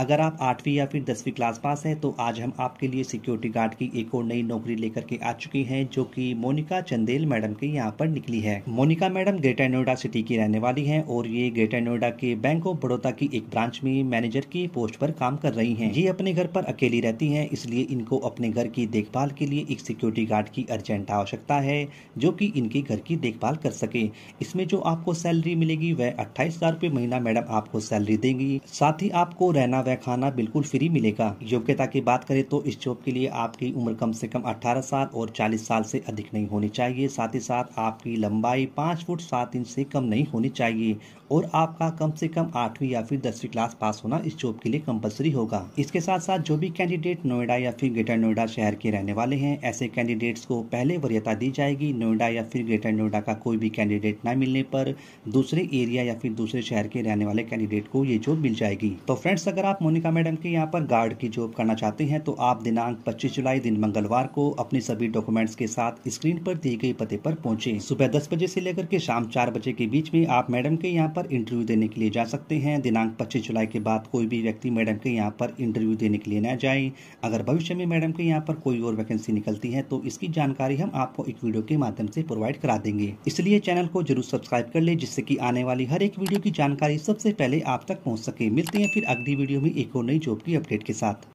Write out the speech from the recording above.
अगर आप आठवीं या फिर दसवीं क्लास पास हैं तो आज हम आपके लिए सिक्योरिटी गार्ड की एक और नई नौकरी लेकर के आ चुकी हैं जो कि मोनिका चंदेल मैडम के यहाँ पर निकली है Monika madam Greater Noida city की रहने वाली हैं और ये ग्रेटर नोएडा के बैंक ऑफ बड़ौदा की एक ब्रांच में मैनेजर की पोस्ट पर काम कर रही है ये अपने घर पर अकेली रहती है इसलिए इनको अपने घर की देखभाल के लिए एक सिक्योरिटी गार्ड की अर्जेंट आवश्यकता है जो की इनके घर की देखभाल कर सके इसमें जो आपको सैलरी मिलेगी वह अट्ठाईस हजार महीना मैडम आपको सैलरी देंगी साथ ही आपको रहना का खाना बिल्कुल फ्री मिलेगा योग्यता की बात करें तो इस जॉब के लिए आपकी उम्र कम से कम 18 साल और 40 साल से अधिक नहीं होनी चाहिए साथ ही साथ आपकी लंबाई पाँच फुट सात इंच से कम नहीं होनी चाहिए और आपका कम से कम आठवीं या फिर दसवीं क्लास पास होना इस जॉब के लिए कंपलसरी होगा इसके साथ साथ जो भी कैंडिडेट नोएडा या फिर ग्रेटर नोएडा शहर के रहने वाले हैं ऐसे कैंडिडेट्स को पहले वरीयता दी जाएगी नोएडा या फिर ग्रेटर नोएडा का कोई भी कैंडिडेट न मिलने पर दूसरे एरिया या फिर दूसरे शहर के रहने वाले कैंडिडेट को ये जॉब मिल जाएगी तो फ्रेंड्स अगर आप मोनिका मैडम के यहाँ पर गार्ड की जॉब करना चाहते हैं तो आप दिनांक 25 जुलाई दिन मंगलवार को अपने सभी डॉक्यूमेंट्स के साथ स्क्रीन पर दिए गए पते पर पहुंचे सुबह दस बजे से लेकर के शाम चार बजे के बीच में आप मैडम के यहाँ पर इंटरव्यू देने के लिए जा सकते हैं दिनांक पच्चीस जुलाई के बाद कोई भी व्यक्ति मैडम के यहाँ पर इंटरव्यू देने के लिए न जाए अगर भविष्य में मैडम के यहाँ पर कोई और वैकेंसी निकलती है तो इसकी जानकारी हम आपको एक वीडियो के माध्यम से प्रोवाइड करा देंगे इसलिए चैनल को जरूर सब्सक्राइब कर ले जिससे की आने वाली हर एक वीडियो की जानकारी सबसे पहले आप तक पहुँच सके मिलते हैं फिर अगली वीडियो एक और नई जॉब की अपडेट के साथ